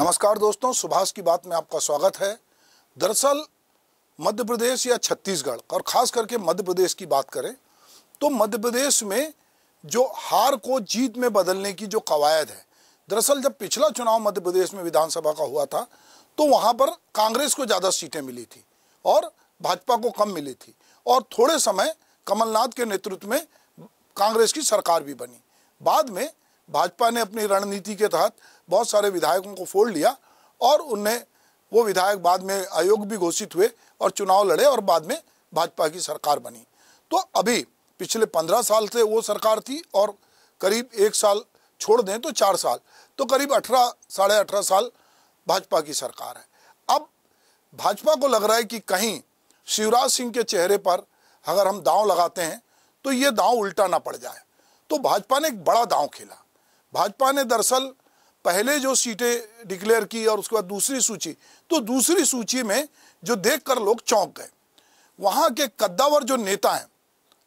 नमस्कार दोस्तों सुभाष की बात में आपका स्वागत है दरअसल मध्य प्रदेश या छत्तीसगढ़ और ख़ास करके मध्य प्रदेश की बात करें तो मध्य प्रदेश में जो हार को जीत में बदलने की जो कवायद है दरअसल जब पिछला चुनाव मध्य प्रदेश में विधानसभा का हुआ था तो वहाँ पर कांग्रेस को ज़्यादा सीटें मिली थी और भाजपा को कम मिली थी और थोड़े समय कमलनाथ के नेतृत्व में कांग्रेस की सरकार भी बनी बाद में भाजपा ने अपनी रणनीति के तहत बहुत सारे विधायकों को फोड़ लिया और उन्हें वो विधायक बाद में आयोग भी घोषित हुए और चुनाव लड़े और बाद में भाजपा की सरकार बनी तो अभी पिछले पंद्रह साल से वो सरकार थी और करीब एक साल छोड़ दें तो चार साल तो करीब अठारह साढ़े अठारह साल भाजपा की सरकार है अब भाजपा को लग रहा है कि कहीं शिवराज सिंह के चेहरे पर अगर हम दांव लगाते हैं तो ये दांव उल्टा ना पड़ जाए तो भाजपा ने एक बड़ा दांव खेला भाजपा ने दरअसल पहले जो सीटें डिक्लेयर की और उसके बाद दूसरी सूची तो दूसरी सूची में जो देखकर लोग चौंक गए वहाँ के कद्दावर जो नेता हैं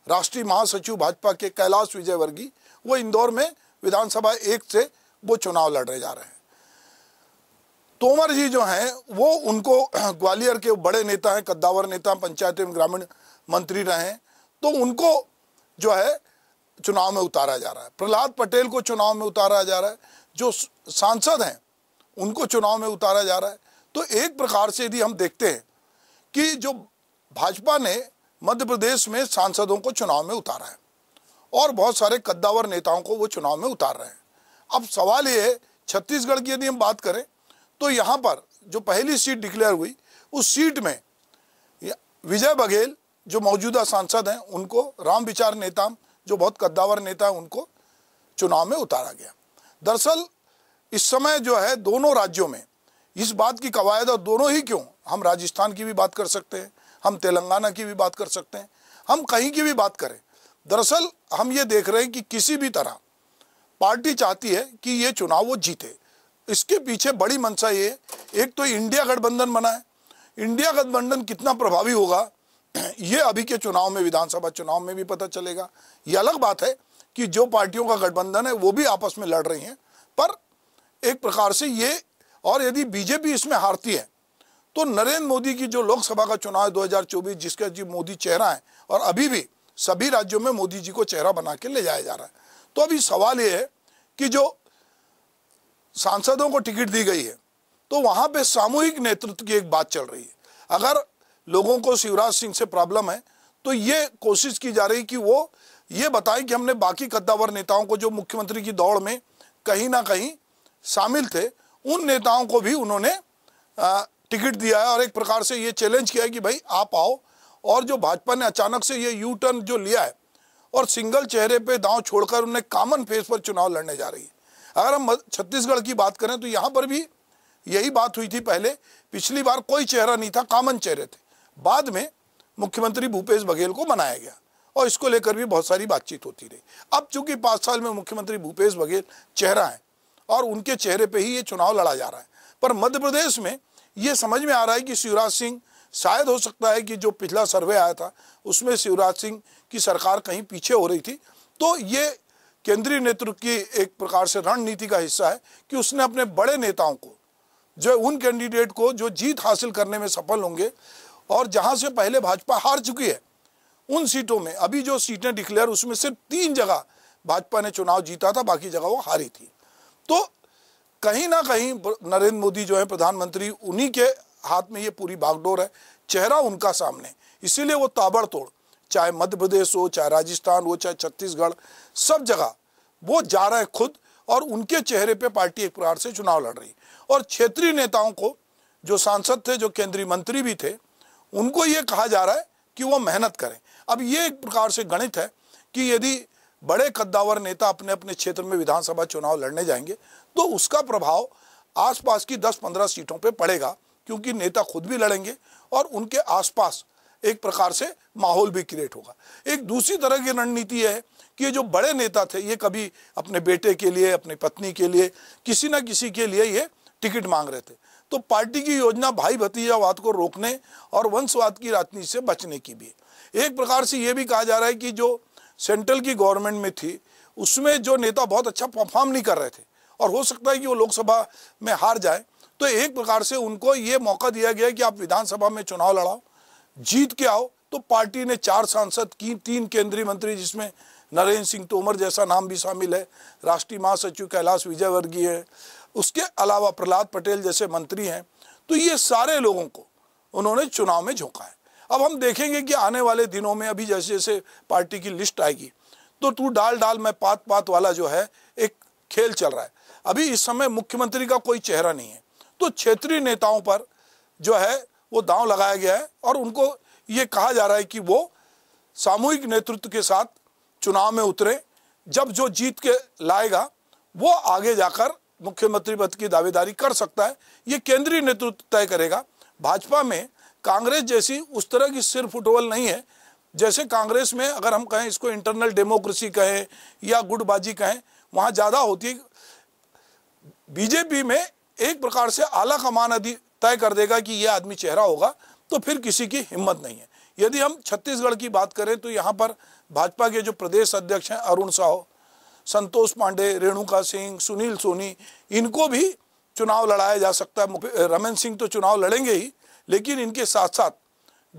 राष्ट्रीय महासचिव भाजपा के कैलाश वर्गी वो इंदौर में विधानसभा एक से वो चुनाव लड़ने जा रहे हैं तोमर जी जो हैं वो उनको ग्वालियर के बड़े नेता हैं कद्दावर नेता पंचायत एवं ग्रामीण मंत्री रहे हैं तो उनको जो है चुनाव में उतारा जा रहा है प्रहलाद पटेल को चुनाव में उतारा जा रहा है जो सांसद हैं उनको चुनाव में उतारा जा रहा है तो एक प्रकार से यदि हम देखते हैं कि जो भाजपा ने मध्य प्रदेश में सांसदों को चुनाव में उतारा है और बहुत सारे कद्दावर नेताओं को वो चुनाव में उतार रहे हैं अब सवाल ये है छत्तीसगढ़ की यदि हम बात करें तो यहाँ पर जो पहली सीट डिक्लेयर हुई उस सीट में विजय बघेल जो मौजूदा सांसद हैं उनको राम विचार नेता जो बहुत कद्दावर नेता हैं उनको चुनाव में उतारा गया दरअसल इस समय जो है दोनों राज्यों में इस बात की कवायद और दोनों ही क्यों हम राजस्थान की भी बात कर सकते हैं हम तेलंगाना की भी बात कर सकते हैं हम कहीं की भी बात करें दरअसल हम ये देख रहे हैं कि किसी भी तरह पार्टी चाहती है कि ये चुनाव वो जीते इसके पीछे बड़ी मंशा ये एक तो इंडिया गठबंधन बना है इंडिया गठबंधन कितना प्रभावी होगा ये अभी के चुनाव में विधानसभा चुनाव में भी पता चलेगा ये अलग बात है कि जो पार्टियों का गठबंधन है वो भी आपस में लड़ रही हैं पर एक प्रकार से ये और यदि बीजेपी इसमें हारती है तो नरेंद्र मोदी की जो लोकसभा का चुनाव चौबीस जिसका जी मोदी चेहरा है और अभी भी सभी राज्यों में मोदी जी को चेहरा बना के ले जाया जा रहा है तो अभी सवाल ये है कि जो सांसदों को टिकट दी गई है तो वहाँ पे सामूहिक नेतृत्व की एक बात चल रही है अगर लोगों को शिवराज सिंह से प्रॉब्लम है तो ये कोशिश की जा रही कि वो ये बताएं कि हमने बाकी कद्दावर नेताओं को जो मुख्यमंत्री की दौड़ में कहीं ना कहीं शामिल थे उन नेताओं को भी उन्होंने टिकट दिया है और एक प्रकार से ये चैलेंज किया है कि भाई आप आओ और जो भाजपा ने अचानक से ये यू टर्न जो लिया है और सिंगल चेहरे पे दांव छोड़कर उन्हें कॉमन फेस पर चुनाव लड़ने जा रही है अगर हम छत्तीसगढ़ की बात करें तो यहाँ पर भी यही बात हुई थी पहले पिछली बार कोई चेहरा नहीं था कॉमन चेहरे थे बाद में मुख्यमंत्री भूपेश बघेल को मनाया गया और इसको लेकर भी बहुत सारी बातचीत होती रही अब चूंकि पाँच साल में मुख्यमंत्री भूपेश बघेल चेहरा है और उनके चेहरे पर ही ये चुनाव लड़ा जा रहा है पर मध्य प्रदेश में ये समझ में आ रहा है कि शिवराज सिंह शायद हो सकता है कि जो पिछला सर्वे आया था उसमें शिवराज सिंह की सरकार कहीं पीछे हो रही थी तो ये केंद्रीय नेतृत्व की एक प्रकार से रणनीति का हिस्सा है कि उसने अपने बड़े नेताओं को जो उन कैंडिडेट को जो जीत हासिल करने में सफल होंगे और जहां से पहले भाजपा हार चुकी है उन सीटों में अभी जो सीटें डिक्लेयर उसमें सिर्फ तीन जगह भाजपा ने चुनाव जीता था बाकी जगह वो हारी थी तो कहीं ना कहीं नरेंद्र मोदी जो है प्रधानमंत्री उन्हीं के हाथ में ये पूरी भागडोर है चेहरा उनका सामने इसीलिए वो ताबड़तोड़ चाहे मध्य प्रदेश हो चाहे राजस्थान हो चाहे छत्तीसगढ़ सब जगह वो जा रहे हैं खुद और उनके चेहरे पे पार्टी एक प्रकार से चुनाव लड़ रही और क्षेत्रीय नेताओं को जो सांसद थे जो केंद्रीय मंत्री भी थे उनको ये कहा जा रहा है कि वो मेहनत करें अब ये एक प्रकार से गणित है कि यदि बड़े कद्दावर नेता अपने अपने क्षेत्र में विधानसभा चुनाव लड़ने जाएंगे तो उसका प्रभाव आसपास की 10-15 सीटों पे पड़ेगा क्योंकि नेता खुद भी लड़ेंगे और उनके आसपास एक प्रकार से माहौल भी क्रिएट होगा एक दूसरी तरह की रणनीति है कि ये जो बड़े नेता थे ये कभी अपने बेटे के लिए अपनी पत्नी के लिए किसी ना किसी के लिए ये टिकट मांग रहे थे तो पार्टी की योजना भाई भतीजावाद को रोकने और वंशवाद की राजनीति से बचने की भी है एक प्रकार से ये भी कहा जा रहा है कि जो सेंट्रल की गवर्नमेंट में थी उसमें जो नेता बहुत अच्छा परफॉर्म नहीं कर रहे थे और हो सकता है कि वो लोकसभा में हार जाए तो एक प्रकार से उनको ये मौका दिया गया कि आप विधानसभा में चुनाव लड़ाओ जीत के आओ तो पार्टी ने चार सांसद की तीन केंद्रीय मंत्री जिसमें नरेंद्र सिंह तोमर जैसा नाम भी शामिल है राष्ट्रीय महासचिव कैलाश विजयवर्गीय है उसके अलावा प्रहलाद पटेल जैसे मंत्री हैं तो ये सारे लोगों को उन्होंने चुनाव में झोंका है अब हम देखेंगे कि आने वाले दिनों में अभी जैसे जैसे पार्टी की लिस्ट आएगी तो तू डाल डाल मैं पात पात वाला जो है एक खेल चल रहा है अभी इस समय मुख्यमंत्री का कोई चेहरा नहीं है तो क्षेत्रीय नेताओं पर जो है वो दांव लगाया गया है और उनको ये कहा जा रहा है कि वो सामूहिक नेतृत्व के साथ चुनाव में उतरे जब जो जीत के लाएगा वो आगे जाकर मुख्यमंत्री पद की दावेदारी कर सकता है ये केंद्रीय नेतृत्व तय करेगा भाजपा में कांग्रेस जैसी उस तरह की सिर फुटबॉल नहीं है जैसे कांग्रेस में अगर हम कहें इसको इंटरनल डेमोक्रेसी कहें या गुटबाजी कहें वहाँ ज़्यादा होती बीजेपी में एक प्रकार से आला कमान अधि तय कर देगा कि ये आदमी चेहरा होगा तो फिर किसी की हिम्मत नहीं है यदि हम छत्तीसगढ़ की बात करें तो यहाँ पर भाजपा के जो प्रदेश अध्यक्ष हैं अरुण साहु संतोष पांडे रेणुका सिंह सुनील सोनी इनको भी चुनाव लड़ाया जा सकता है रमन सिंह तो चुनाव लड़ेंगे ही लेकिन इनके साथ साथ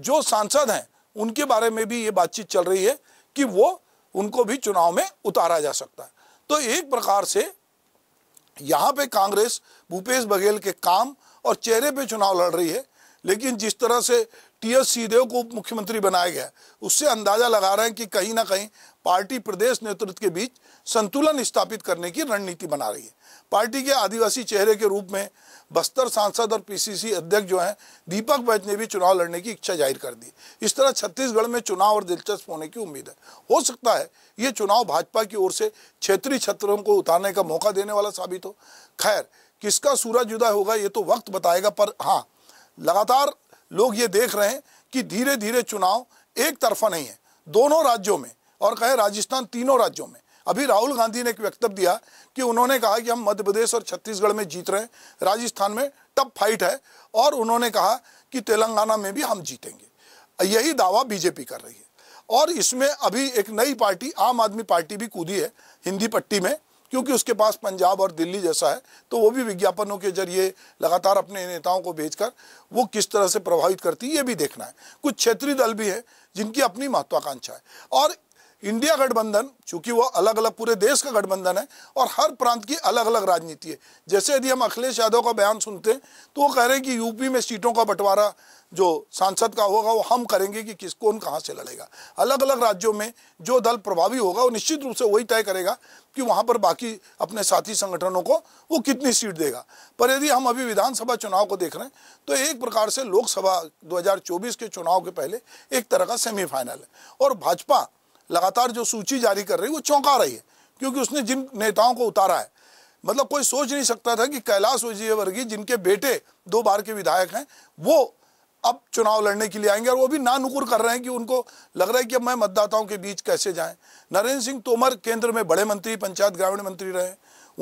जो सांसद हैं उनके बारे में भी ये बातचीत चल रही है कि वो उनको भी चुनाव में उतारा जा सकता है तो एक प्रकार से यहाँ पे कांग्रेस भूपेश बघेल के काम और चेहरे पे चुनाव लड़ रही है लेकिन जिस तरह से टी एस सिंहदेव को उप मुख्यमंत्री बनाया गया उससे अंदाजा लगा रहे हैं कि कहीं ना कहीं पार्टी प्रदेश नेतृत्व के बीच संतुलन स्थापित करने की रणनीति बना रही है पार्टी के आदिवासी चेहरे के रूप में बस्तर सांसद और पीसीसी अध्यक्ष जो हैं दीपक बैज ने भी चुनाव लड़ने की इच्छा जाहिर कर दी इस तरह छत्तीसगढ़ में चुनाव और दिलचस्प होने की उम्मीद है हो सकता है ये चुनाव भाजपा की ओर से क्षेत्रीय छत्रों को उतारने का मौका देने वाला साबित हो खैर किसका सूरज जुदा होगा ये तो वक्त बताएगा पर हाँ लगातार लोग ये देख रहे हैं कि धीरे धीरे चुनाव एक तरफा नहीं है दोनों राज्यों में और कहे राजस्थान तीनों राज्यों में अभी राहुल गांधी ने एक वक्तव्य दिया कि उन्होंने कहा कि हम मध्य प्रदेश और छत्तीसगढ़ में जीत रहे हैं राजस्थान में टप फाइट है और उन्होंने कहा कि तेलंगाना में भी हम जीतेंगे यही दावा बीजेपी कर रही है और इसमें अभी एक नई पार्टी आम आदमी पार्टी भी कूदी है हिंदी पट्टी में क्योंकि उसके पास पंजाब और दिल्ली जैसा है तो वो भी विज्ञापनों के जरिए लगातार अपने नेताओं को भेजकर वो किस तरह से प्रभावित करती है ये भी देखना है कुछ क्षेत्रीय दल भी हैं जिनकी अपनी महत्वाकांक्षा है और इंडिया गठबंधन चूंकि वो अलग अलग पूरे देश का गठबंधन है और हर प्रांत की अलग अलग राजनीति है जैसे यदि हम अखिलेश यादव का बयान सुनते हैं तो वो कह रहे हैं कि यूपी में सीटों का बंटवारा जो सांसद का होगा वो हम करेंगे कि किस कौन कहाँ से लड़ेगा अलग अलग राज्यों में जो दल प्रभावी होगा वो निश्चित रूप से वही तय करेगा कि वहाँ पर बाकी अपने साथी संगठनों को वो कितनी सीट देगा पर यदि हम अभी विधानसभा चुनाव को देख रहे हैं तो एक प्रकार से लोकसभा 2024 के चुनाव के पहले एक तरह का सेमीफाइनल है और भाजपा लगातार जो सूची जारी कर रही है वो चौंका रही है क्योंकि उसने जिन नेताओं को उतारा है मतलब कोई सोच नहीं सकता था कि कैलाश विजयवर्गीय जिनके बेटे दो बार के विधायक हैं वो अब चुनाव लड़ने के लिए आएंगे और वो भी ना नुकुर कर रहे हैं कि उनको लग रहा है कि अब मैं मतदाताओं के बीच कैसे जाएं नरेंद्र सिंह तोमर केंद्र में बड़े मंत्री पंचायत ग्रामीण मंत्री रहे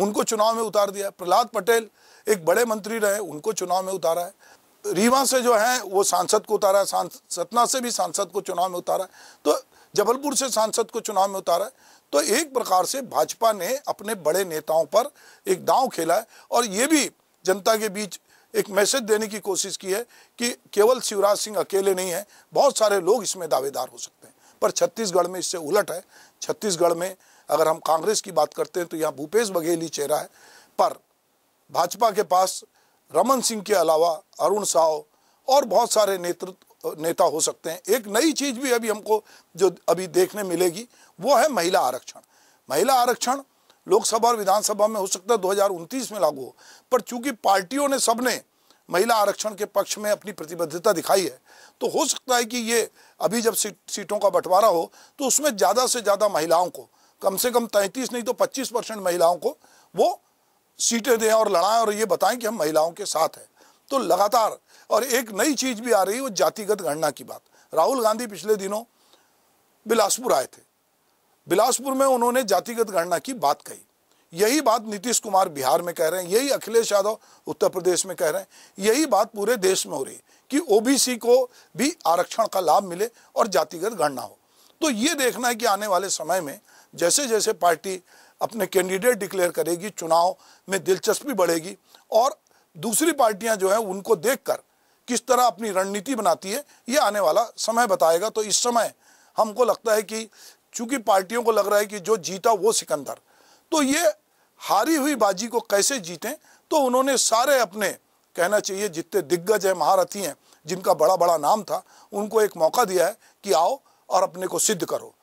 उनको चुनाव में उतार दिया प्रहलाद पटेल एक बड़े मंत्री रहे उनको चुनाव में उतारा है रीवा से जो है वो सांसद को उतारा है सतना से भी सांसद को चुनाव में उतारा है तो जबलपुर से सांसद को चुनाव में उतारा है तो एक प्रकार से भाजपा ने अपने बड़े नेताओं पर एक दांव खेला है और ये भी जनता के बीच एक मैसेज देने की कोशिश की है कि केवल शिवराज सिंह अकेले नहीं है बहुत सारे लोग इसमें दावेदार हो सकते हैं पर छत्तीसगढ़ में इससे उलट है छत्तीसगढ़ में अगर हम कांग्रेस की बात करते हैं तो यहाँ भूपेश बघेल ही चेहरा है पर भाजपा के पास रमन सिंह के अलावा अरुण साव और बहुत सारे नेतृत्व नेता हो सकते हैं एक नई चीज़ भी अभी हमको जो अभी देखने मिलेगी वो है महिला आरक्षण महिला आरक्षण लोकसभा और विधानसभा में हो सकता है दो में लागू हो पर चूंकि पार्टियों ने सबने महिला आरक्षण के पक्ष में अपनी प्रतिबद्धता दिखाई है तो हो सकता है कि ये अभी जब सीटों का बंटवारा हो तो उसमें ज़्यादा से ज़्यादा महिलाओं को कम से कम तैंतीस नहीं तो पच्चीस परसेंट महिलाओं को वो सीटें दें और लड़ाएं और ये बताएं कि हम महिलाओं के साथ हैं तो लगातार और एक नई चीज़ भी आ रही है वो जातिगत गणना की बात राहुल गांधी पिछले दिनों बिलासपुर आए थे बिलासपुर में उन्होंने जातिगत गणना की बात कही यही बात नीतीश कुमार बिहार में कह रहे हैं यही अखिलेश यादव उत्तर प्रदेश में कह रहे हैं यही बात पूरे देश में हो रही है कि ओबीसी को भी आरक्षण का लाभ मिले और जातिगत गणना हो तो ये देखना है कि आने वाले समय में जैसे जैसे पार्टी अपने कैंडिडेट डिक्लेयर करेगी चुनाव में दिलचस्पी बढ़ेगी और दूसरी पार्टियां जो हैं उनको देखकर किस तरह अपनी रणनीति बनाती है ये आने वाला समय बताएगा तो इस समय हमको लगता है कि चूंकि पार्टियों को लग रहा है कि जो जीता वो सिकंदर तो ये हारी हुई बाजी को कैसे जीतें तो उन्होंने सारे अपने कहना चाहिए जितने दिग्गज हैं महारथी हैं जिनका बड़ा बड़ा नाम था उनको एक मौका दिया है कि आओ और अपने को सिद्ध करो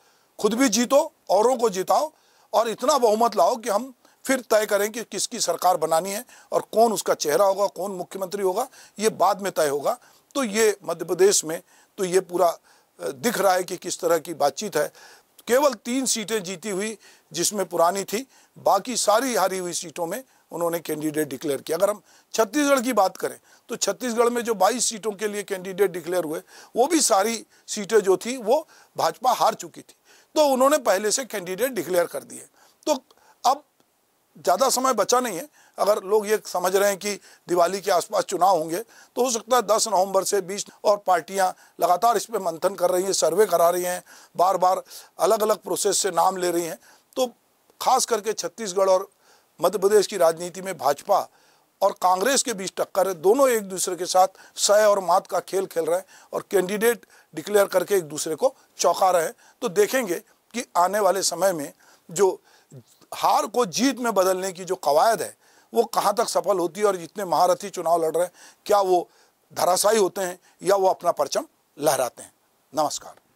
खुद भी जीतो औरों को जिताओ और इतना बहुमत लाओ कि हम फिर तय करें कि किसकी सरकार बनानी है और कौन उसका चेहरा होगा कौन मुख्यमंत्री होगा ये बाद में तय होगा तो ये मध्य प्रदेश में तो ये पूरा दिख रहा है कि किस तरह की बातचीत है केवल तीन सीटें जीती हुई जिसमें पुरानी थी बाकी सारी हारी हुई सीटों में उन्होंने कैंडिडेट डिक्लेयर किया अगर हम छत्तीसगढ़ की बात करें तो छत्तीसगढ़ में जो 22 सीटों के लिए कैंडिडेट डिक्लेयर हुए वो भी सारी सीटें जो थी वो भाजपा हार चुकी थी तो उन्होंने पहले से कैंडिडेट डिक्लेयर कर दिए तो अब ज़्यादा समय बचा नहीं है अगर लोग ये समझ रहे हैं कि दिवाली के आसपास चुनाव होंगे तो हो सकता है दस नवंबर से बीस और पार्टियां लगातार इस पर मंथन कर रही हैं सर्वे करा रही हैं बार बार अलग अलग प्रोसेस से नाम ले रही हैं तो खास करके छत्तीसगढ़ और मध्य प्रदेश की राजनीति में भाजपा और कांग्रेस के बीच टक्कर है दोनों एक दूसरे के साथ सह और मात का खेल खेल रहे हैं और कैंडिडेट डिक्लेयर करके एक दूसरे को चौंका रहे हैं तो देखेंगे कि आने वाले समय में जो हार को जीत में बदलने की जो कवायद है वो कहाँ तक सफल होती है और जितने महारथी चुनाव लड़ रहे हैं क्या वो धराशाई होते हैं या वो अपना परचम लहराते हैं नमस्कार